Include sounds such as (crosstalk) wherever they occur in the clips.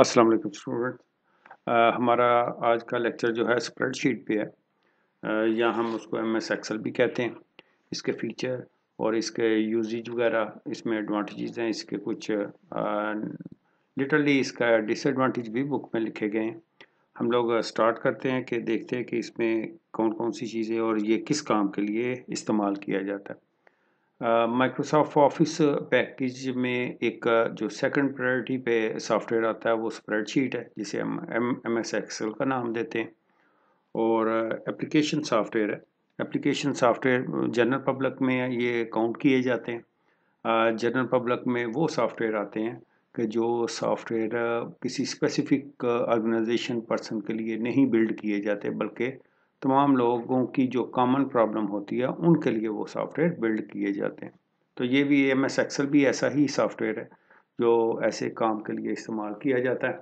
अस्सलाम वालेकुम स्टूडेंट हमारा आज का लेक्चर जो है स्प्रेडशीट पे है uh, या हम उसको एम एस एक्सल भी कहते हैं इसके फीचर और इसके यूजेज वगैरह इसमें एडवांटेजेस हैं इसके कुछ लिटरली uh, इसका डिसएडवांटेज भी बुक में लिखे गए हैं हम लोग स्टार्ट करते हैं कि देखते हैं कि इसमें कौन कौन सी चीज़ें और ये किस काम के लिए इस्तेमाल किया जाता है माइक्रोसॉफ्ट ऑफिस पैकेज में एक जो सेकंड प्रायोरिटी पे सॉफ्टवेयर आता है वो स्प्रेडशीट है जिसे हम एम एम एस एक्सेल का नाम देते हैं और एप्लीकेशन सॉफ्टवेयर है एप्लीकेशन सॉफ्टवेयर जनरल पब्लिक में ये काउंट किए जाते हैं जनरल पब्लिक में वो सॉफ्टवेयर आते हैं कि जो सॉफ्टवेयर किसी स्पेसिफिक ऑर्गेनाइजेशन पर्सन के लिए नहीं बिल्ड किए जाते बल्कि तमाम लोगों की जो कॉमन प्रॉब्लम होती है उनके लिए वो सॉफ्टवेयर बिल्ड किए जाते हैं तो ये भी एम एस एक्सल भी ऐसा ही सॉफ्टवेयर है जो ऐसे काम के लिए इस्तेमाल किया जाता है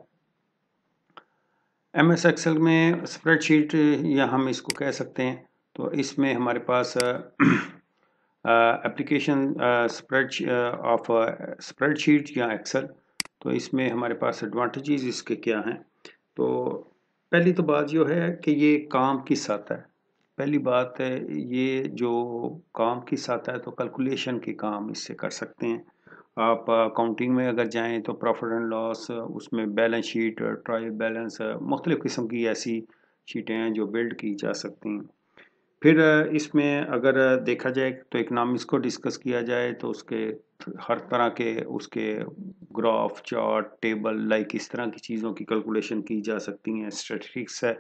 एम एस एक्सल में स्प्रेडशीट या हम इसको कह सकते हैं तो इसमें हमारे पास एप्लीकेशन स्प्रेड ऑफ स्प्रेडशीट या एक्सल तो इसमें हमारे पास एडवांटेजेस इसके क्या हैं तो पहली तो बात जो है कि ये काम की सतह है पहली बात है ये जो काम की सतह है तो कैलकुलेशन के काम इससे कर सकते हैं आप अकाउंटिंग में अगर जाएं तो प्रॉफिट एंड लॉस उसमें बैलेंस शीट ट्रायल बैलेंस मुख्तलिफ़ किस्म की ऐसी शीटें हैं जो बिल्ड की जा सकती हैं फिर इसमें अगर देखा जाए तो इकनॉमिक्स को डिस्कस किया जाए तो उसके हर तरह के उसके ग्राफ चार्ट टेबल लाइक इस तरह की चीज़ों की कैलकुलेशन की जा सकती हैं स्टेटिक्स है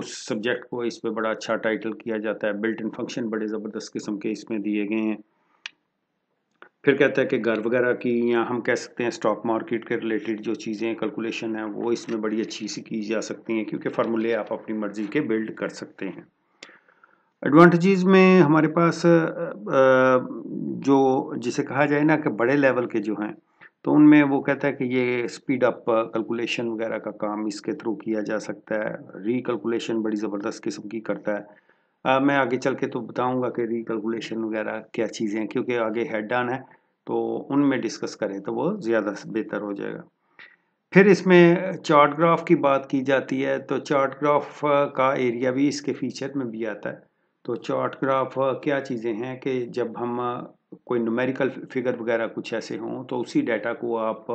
उस सब्जेक्ट को इस पर बड़ा अच्छा टाइटल किया जाता है बिल्ट इन फंक्शन बड़े ज़बरदस्त किस्म के इसमें दिए गए हैं फिर कहता है कि घर वगैरह की या हम कह सकते हैं स्टॉक मार्केट के रिलेटेड जो चीज़ें कैलकुलेशन है वो इसमें बड़ी अच्छी सी की जा सकती हैं क्योंकि फार्मूले आप अपनी मर्ज़ी के बिल्ड कर सकते हैं एडवांटेजेस में हमारे पास जो जिसे कहा जाए ना कि बड़े लेवल के जो हैं तो उनमें वो कहता है कि ये स्पीड अप कैलकुलेशन वगैरह का काम इसके थ्रू किया जा सकता है री कैलकुलेशन बड़ी ज़बरदस्त किस्म की करता है आ, मैं आगे चल के तो बताऊंगा कि री कैलकुलेशन वगैरह क्या चीज़ें हैं क्योंकि आगे हेड ऑन है तो उनमें डिस्कस करें तो वो ज़्यादा बेहतर हो जाएगा फिर इसमें चार्ट ग्राफ की बात की जाती है तो चार्ट ग्राफ का एरिया भी इसके फीचर में भी आता है तो चार्ट ग्राफ क्या चीज़ें हैं कि जब हम कोई न्यूमेरिकल फिगर वगैरह कुछ ऐसे हों तो उसी डाटा को आप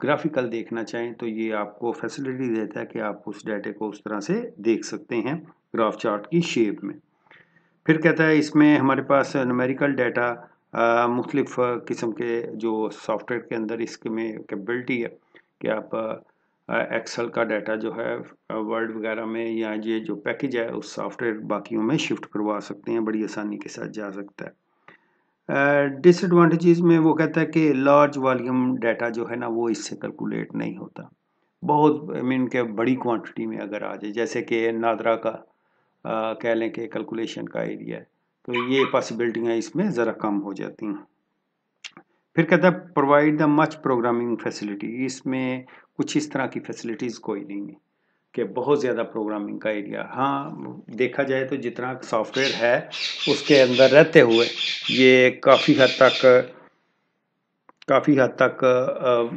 ग्राफिकल देखना चाहें तो ये आपको फैसिलिटी देता है कि आप उस डाटे को उस तरह से देख सकते हैं ग्राफ चार्ट की शेप में फिर कहता है इसमें हमारे पास न्यूमेरिकल डाटा मुख्तलिफ़ किस्म के जो सॉफ्टवेयर के अंदर इसके में कैपेबिलिटी है कि आप एक्सेल का डाटा जो है वर्ड वगैरह में या ये जो पैकेज है उस सॉफ्टवेयर बाकियों में शिफ्ट करवा सकते हैं बड़ी आसानी के साथ जा सकता है डिसएडवांटेजेस में वो कहता है कि लार्ज वॉल्यूम डाटा जो है ना वो इससे कैलकुलेट नहीं होता बहुत आई मीन के बड़ी क्वांटिटी में अगर आ जाए जैसे कि नादरा का कह लें कि कैलकुलेशन का एरिया है तो ये पॉसिबिलिटियाँ इसमें ज़रा कम हो जाती हैं फिर कहता है provide the much programming facility इसमें कुछ इस तरह की फैसिलिटीज़ कोई नहीं है कि बहुत ज़्यादा प्रोग्रामिंग का एरिया हाँ देखा जाए तो जितना सॉफ्टवेयर है उसके अंदर रहते हुए ये काफ़ी हद तक काफ़ी हद तक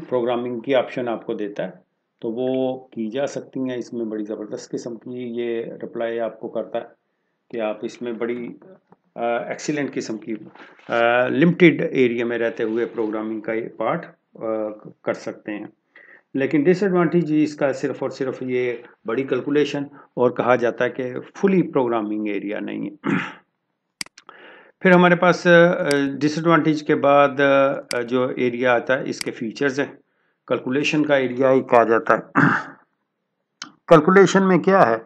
प्रोग्रामिंग की ऑप्शन आपको देता है तो वो की जा सकती हैं इसमें बड़ी ज़बरदस्त किस्म की ये रिप्लाई आपको करता है कि आप इसमें बड़ी एक्सीलेंट किस्म की लिमिटेड एरिया में रहते हुए प्रोग्रामिंग का पार्ट कर सकते हैं लेकिन डिसएडवांटेज इसका सिर्फ और सिर्फ ये बड़ी कैलकुलेशन और कहा जाता है कि फुली प्रोग्रामिंग एरिया नहीं है फिर हमारे पास डिसएडवांटेज के बाद जो एरिया आता है इसके फीचर्स हैं कैलकुलेशन का एरिया ही कहा जाता है कैलकुलेशन में क्या है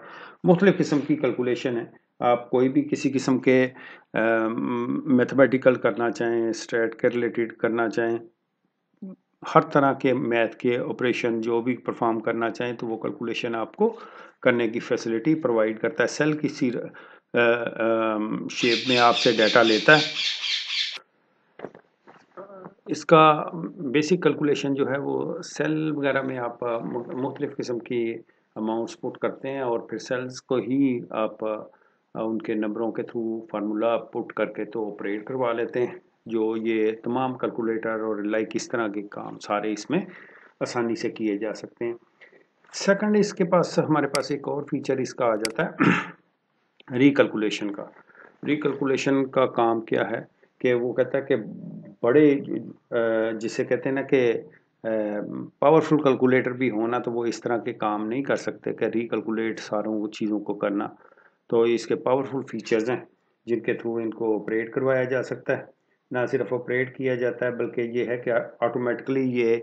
मुख्तलिफ़ किस्म की कैलकुलेशन है आप कोई भी किसी किस्म के मैथमेटिकल करना चाहें स्ट्रेट के रिलेटेड करना चाहें हर तरह के मैथ के ऑपरेशन जो भी परफॉर्म करना चाहें तो वो कैलकुलेशन आपको करने की फैसिलिटी प्रोवाइड करता है सेल किसी शेप में आपसे डाटा लेता है इसका बेसिक कैलकुलेशन जो है वो सेल वगैरह में आप मुख्तलिफ़ किस्म की अमाउंट्स पुट करते हैं और फिर सेल्स को ही आप उनके नंबरों के थ्रू फार्मूला पुट करके तो ऑपरेट करवा लेते हैं जो ये तमाम कैलकुलेटर और लाइक इस तरह के काम सारे इसमें आसानी से किए जा सकते हैं सेकंड इसके पास हमारे पास एक और फीचर इसका आ जाता है रिकलकुलेशन का रिकलकुलेशन का काम क्या है कि वो कहता है कि बड़े जिसे कहते हैं ना कि पावरफुल कैलकुलेटर भी होना तो वो इस तरह के काम नहीं कर सकते कि रिकलकुलेट सारों चीज़ों को करना तो इसके पावरफुल फीचर्स हैं जिनके थ्रू इनको ऑपरेट करवाया जा सकता है ना सिर्फ ऑपरेट किया जाता है बल्कि ये है कि ऑटोमेटिकली ये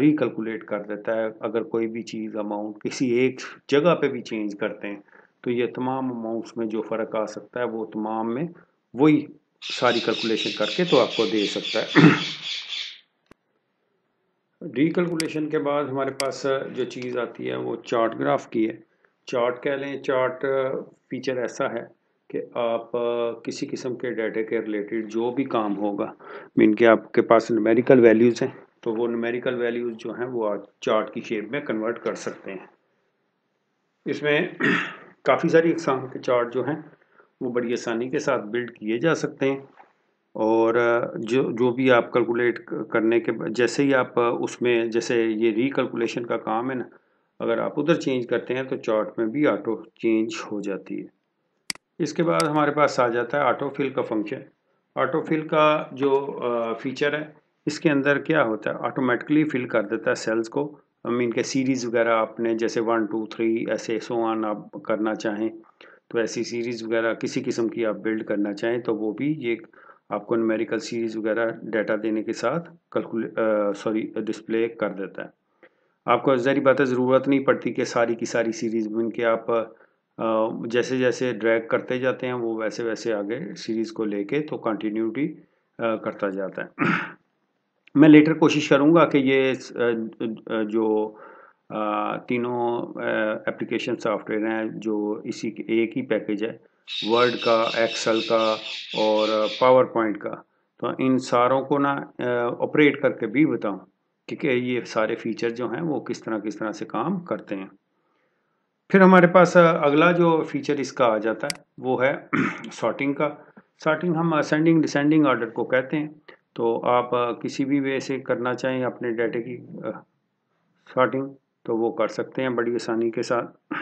रिकलकुलेट कर देता है अगर कोई भी चीज़ अमाउंट किसी एक जगह पे भी चेंज करते हैं तो ये तमाम अमाउंट्स में जो फ़र्क आ सकता है वो तमाम में वही सारी कैलकुलेशन करके तो आपको दे सकता है रिकलकुलेशन (clears throat) के बाद हमारे पास जो चीज़ आती है वो चार्ट ग्राफ की है चार्ट कह लें चार्ट फीचर ऐसा है कि आप किसी किस्म के डाटा के रिलेटेड जो भी काम होगा मीन कि आपके पास नमेरिकल वैल्यूज़ हैं तो वो नमेरिकल वैल्यूज़ जो हैं वो आप चार्ट की शेप में कन्वर्ट कर सकते हैं इसमें (clears throat) काफ़ी सारी इकसाम के चार्ट जो हैं वो बड़ी आसानी के साथ बिल्ड किए जा सकते हैं और जो जो भी आप कैलकुलेट करने के जैसे ही आप उसमें जैसे ये रिकलकुलेशन का काम है ना अगर आप उधर चेंज करते हैं तो चार्ट में भी ऑटो चेंज हो जाती है इसके बाद हमारे पास आ जाता है ऑटो फिल का फंक्शन ऑटो फिल का जो फीचर है इसके अंदर क्या होता है ऑटोमेटिकली फिल कर देता है सेल्स को आई मीन के सीरीज़ वगैरह आपने जैसे वन टू थ्री ऐसे सो ऑन आप करना चाहें तो ऐसी सीरीज़ वगैरह किसी किस्म की आप बिल्ड करना चाहें तो वो भी ये आपको न्यूमेरिकल सीरीज़ वगैरह डाटा देने के साथ कैलकुले सॉरी डिस्प्ले कर देता है आपको जारी बात है ज़रूरत नहीं पड़ती कि सारी की सारी सीरीज़ बन के आप जैसे जैसे ड्रैग करते जाते हैं वो वैसे वैसे आगे सीरीज़ को लेके तो कंटिन्यूटी करता जाता है मैं लेटर कोशिश करूँगा कि ये जो तीनों एप्लीकेशन सॉफ्टवेयर हैं जो इसी एक ही पैकेज है वर्ड का एक्सेल का और पावर पॉइंट का तो इन सारों को ना ऑपरेट करके भी बताऊँ कि ये सारे फीचर जो हैं वो किस तरह किस तरह से काम करते हैं फिर हमारे पास अगला जो फीचर इसका आ जाता है वो है सॉर्टिंग (clears throat) का सॉर्टिंग हम असेंडिंग डिसेंडिंग ऑर्डर को कहते हैं तो आप किसी भी वे से करना चाहें अपने डाटे की सॉर्टिंग तो वो कर सकते हैं बड़ी आसानी के साथ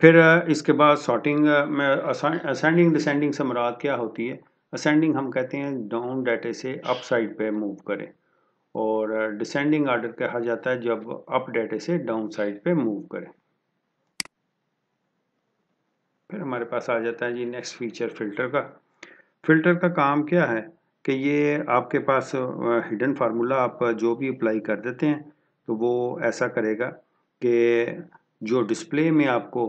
फिर इसके बाद सॉर्टिंग में असेंडिंग डिसेंडिंग से मुराद क्या होती है असेंडिंग हम कहते हैं डाउन डाटे से अप साइड पर मूव करें और डिसेंडिंग ऑर्डर कहा जाता है जब अप डेटे से डाउन साइड पे मूव करें फिर हमारे पास आ जाता है जी नेक्स्ट फीचर फ़िल्टर का फ़िल्टर का काम क्या है कि ये आपके पास हिडन फार्मूला आप जो भी अप्लाई कर देते हैं तो वो ऐसा करेगा कि जो डिस्प्ले में आपको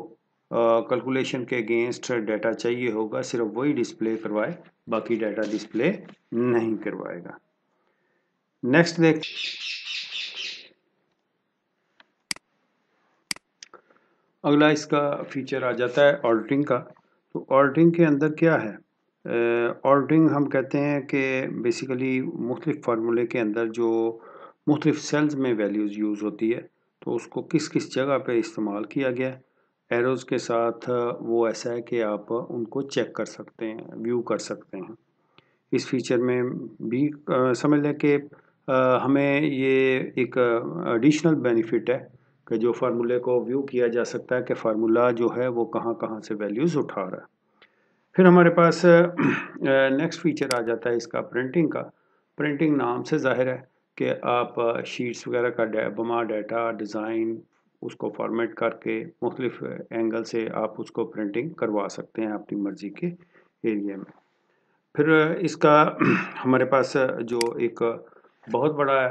कैलकुलेशन के अगेंस्ट डाटा चाहिए होगा सिर्फ वही डिस्प्ले करवाए बाकी डाटा डिस्प्ले नहीं करवाएगा नेक्स्ट देख अगला इसका फीचर आ जाता है ऑल्टरिंग का तो ऑर्डरिंग के अंदर क्या है ऑल्टरिंग हम कहते हैं कि बेसिकली मुख्तलिफ फार्मूले के अंदर जो मुख्तलिफ सेल्स में वैल्यूज़ यूज़ होती है तो उसको किस किस जगह पे इस्तेमाल किया गया है एरोज़ के साथ वो ऐसा है कि आप उनको चेक कर सकते हैं व्यू कर सकते हैं इस फीचर में भी समझ लें कि हमें ये एक एडिशनल बेनिफिट है कि जो फार्मूले को व्यू किया जा सकता है कि फार्मूला जो है वो कहाँ कहाँ से वैल्यूज़ उठा रहा है फिर हमारे पास नेक्स्ट फीचर आ जाता है इसका प्रिंटिंग का प्रिंटिंग नाम से जाहिर है कि आप शीट्स वगैरह का बमा डाटा डिज़ाइन उसको फॉर्मेट करके मुख्तलिफ एंगल से आप उसको प्रिंटिंग करवा सकते हैं अपनी मर्ज़ी के एरिए में फिर इसका हमारे पास जो एक बहुत बड़ा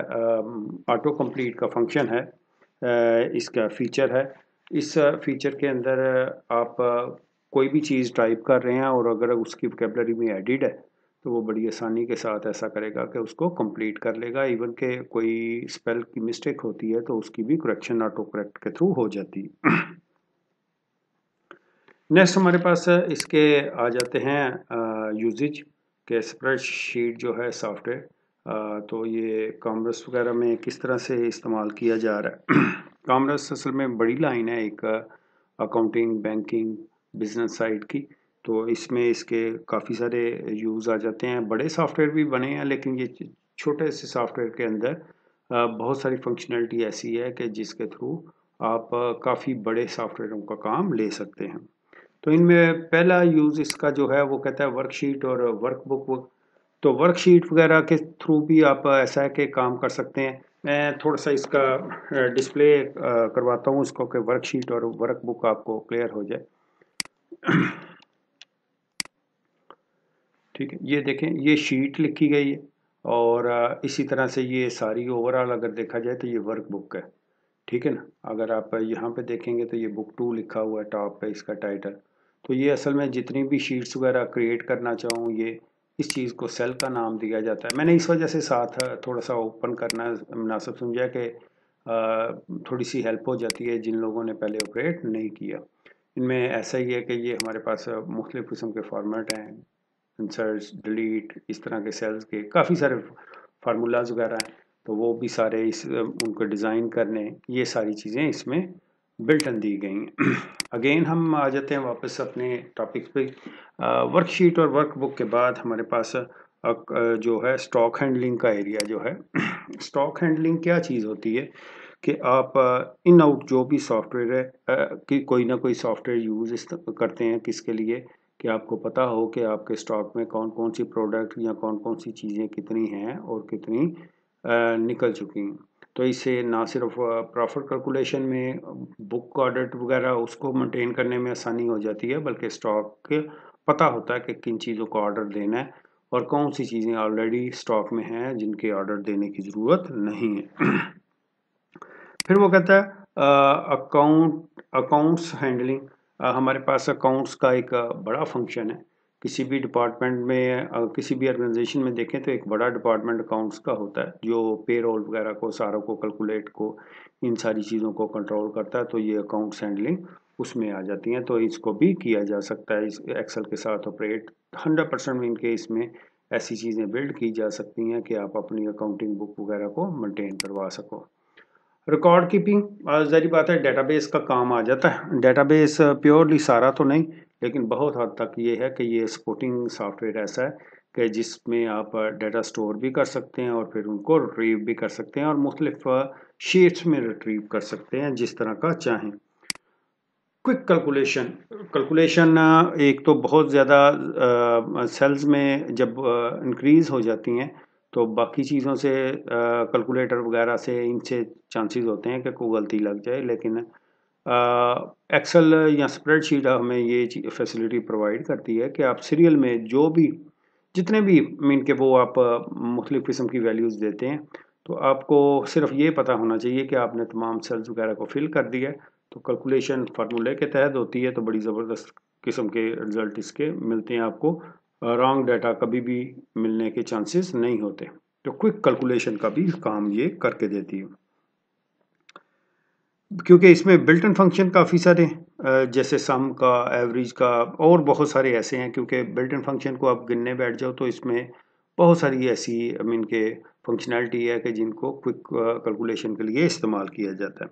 ऑटो कंप्लीट का फंक्शन है इसका फीचर है इस फीचर के अंदर आप कोई भी चीज़ टाइप कर रहे हैं और अगर उसकी वैकेबलरी में एडिड है तो वो बड़ी आसानी के साथ ऐसा करेगा कि उसको कंप्लीट कर लेगा इवन के कोई स्पेल की मिस्टेक होती है तो उसकी भी करेक्शन ऑटो करेक्ट के थ्रू हो जाती है नेक्स्ट हमारे पास इसके आ जाते हैं यूजिज के स्प्रेड शीट जो है सॉफ्टवेयर तो ये कामर्स वगैरह में किस तरह से इस्तेमाल किया जा रहा है कामर्स (clears throat) असल में बड़ी लाइन है एक अकाउंटिंग बैंकिंग बिजनेस साइड की तो इसमें इसके काफ़ी सारे यूज़ आ जाते हैं बड़े सॉफ्टवेयर भी बने हैं लेकिन ये छोटे से सॉफ्टवेयर के अंदर बहुत सारी फंक्शनलिटी ऐसी है कि जिसके थ्रू आप काफ़ी बड़े सॉफ्टवेयरों का काम ले सकते हैं तो इनमें पहला यूज़ इसका जो है वो कहता है वर्कशीट और वर्कबुक तो वर्कशीट वगैरह के थ्रू भी आप ऐसा है कि काम कर सकते हैं मैं थोड़ा सा इसका डिस्प्ले करवाता हूँ इसको कि वर्कशीट और वर्क बुक आपको क्लियर हो जाए ठीक है ये देखें ये शीट लिखी गई है और इसी तरह से ये सारी ओवरऑल अगर देखा जाए तो ये वर्क बुक है ठीक है ना अगर आप यहाँ पे देखेंगे तो ये बुक टू लिखा हुआ है टॉप पे इसका टाइटल तो ये असल में जितनी भी शीट्स वगैरह क्रिएट करना चाहूँ ये इस चीज़ को सेल का नाम दिया जाता है मैंने इस वजह से साथ थोड़ा सा ओपन करना मुनासिब समझा कि थोड़ी सी हेल्प हो जाती है जिन लोगों ने पहले ऑपरेट नहीं किया इनमें ऐसा ही है कि ये हमारे पास मुख्तलिफ़ किस्म के फॉर्मेट हैं इंसर्ट डिलीट इस तरह के सेल्स के काफ़ी सारे फार्मूलाज वगैरह हैं तो वो भी सारे इस उनको डिज़ाइन करने ये सारी चीज़ें इसमें बिल्टन दी गई अगेन (clears throat) हम आ जाते हैं वापस अपने टॉपिक पे वर्कशीट और वर्कबुक के बाद हमारे पास जो है स्टॉक हैंडलिंग का एरिया जो है स्टॉक (clears throat) हैंडलिंग क्या चीज़ होती है कि आप इन आउट जो भी सॉफ्टवेयर है कि कोई ना कोई सॉफ्टवेयर यूज़ करते हैं किसके लिए कि आपको पता हो कि आपके स्टॉक में कौन कौन सी प्रोडक्ट या कौन कौन सी चीज़ें कितनी हैं और कितनी निकल चुकी हैं तो इससे ना सिर्फ प्रॉफिट कैलकुलेशन में बुक ऑर्डर वगैरह उसको मेंटेन करने में आसानी हो जाती है बल्कि स्टॉक पता होता है कि किन चीज़ों को ऑर्डर देना है और कौन सी चीज़ें ऑलरेडी स्टॉक में हैं जिनके ऑर्डर देने की ज़रूरत नहीं है फिर वो कहता है अकाउंट अकाउंट्स हैंडलिंग हमारे पास अकाउंट्स का एक बड़ा फंक्शन है किसी भी डिपार्टमेंट में किसी भी ऑर्गेनाइजेशन में देखें तो एक बड़ा डिपार्टमेंट अकाउंट्स का होता है जो पेरोल वगैरह को सारों को कैलकुलेट को इन सारी चीज़ों को कंट्रोल करता है तो ये अकाउंट्स हैंडलिंग उसमें आ जाती हैं तो इसको भी किया जा सकता है इस एक्सेल के साथ ऑपरेट हंड्रेड परसेंट इनके इसमें ऐसी चीज़ें बिल्ड की जा सकती हैं कि आप अपनी अकाउंटिंग बुक वगैरह को मेंटेन करवा सको रिकॉर्ड कीपिंग जारी बात है डेटाबेस का काम आ जाता है डेटाबेस प्योरली सारा तो नहीं लेकिन बहुत हद तक ये है कि ये सपोर्टिंग सॉफ्टवेयर ऐसा है कि जिसमें आप डाटा स्टोर भी कर सकते हैं और फिर उनको रिट्रीव भी कर सकते हैं और मुख्तलिफ शीट्स में रिट्रीव कर सकते हैं जिस तरह का चाहें क्विक कैलकुलेशन कैलकुलेशन एक तो बहुत ज़्यादा सेल्स में जब इंक्रीज़ हो जाती हैं तो बाकी चीज़ों से कैलकुलेटर वगैरह से इनसे चांसेस होते हैं कि कोई गलती लग जाए लेकिन एक्सेल या स्प्रेडशीट हमें ये फैसिलिटी प्रोवाइड करती है कि आप सीरियल में जो भी जितने भी मीन के वो आप मुख्तलिफ़ किस्म की वैल्यूज़ देते हैं तो आपको सिर्फ ये पता होना चाहिए कि आपने तमाम सेल्स वगैरह को फिल कर दिया तो कैलकुलेशन फार्मूले के तहत होती है तो बड़ी ज़बरदस्त किस्म के रिज़ल्ट इसके मिलते हैं आपको रॉन्ग डाटा कभी भी मिलने के चांसेस नहीं होते तो क्विक कैलकुलेशन का भी काम ये करके देती है क्योंकि इसमें बिल्टन फंक्शन काफ़ी सारे जैसे सम का एवरेज का और बहुत सारे ऐसे हैं क्योंकि बिल्टन फंक्शन को आप गिनने बैठ जाओ तो इसमें बहुत सारी ऐसी आई मीन के फंक्शनैलिटी है कि जिनको क्विक कैलकुलेशन के लिए इस्तेमाल किया जाता है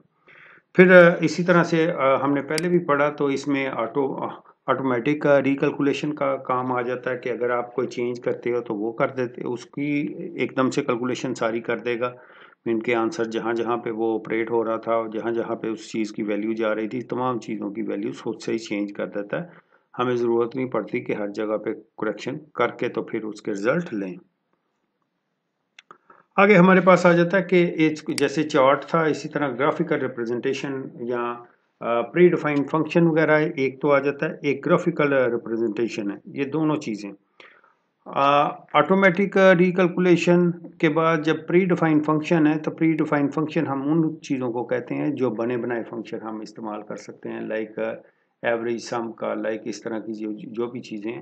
फिर इसी तरह से हमने पहले भी पढ़ा तो इसमें ऑटो ऑटोमेटिक रिकलकुलेशन का काम आ जाता है कि अगर आप कोई चेंज करते हो तो वो कर देते उसकी एकदम से कैलकुलेशन सारी कर देगा इनके आंसर जहाँ जहाँ पे वो ऑपरेट हो रहा था और जहाँ जहाँ पे उस चीज़ की वैल्यू जा रही थी तमाम चीज़ों की वैल्यू खुद से ही चेंज कर देता है हमें ज़रूरत नहीं पड़ती कि हर जगह पे करेक्शन करके तो फिर उसके रिजल्ट लें आगे हमारे पास आ जाता है कि जैसे चार्ट था इसी तरह ग्राफिकल रिप्रेजेंटेशन या प्री डिफाइंड फंक्शन वगैरह एक तो आ जाता है एक ग्राफिकल रिप्रेजेंटेशन है ये दोनों चीज़ें ऑटोमेटिक रिकलकुलेशन uh, के बाद जब प्री डिफाइंड फंक्शन है तो प्री डिफाइंड फंक्शन हम उन चीज़ों को कहते हैं जो बने बनाए फंक्शन हम इस्तेमाल कर सकते हैं लाइक एवरेज सम का लाइक इस तरह की जो जो भी चीज़ें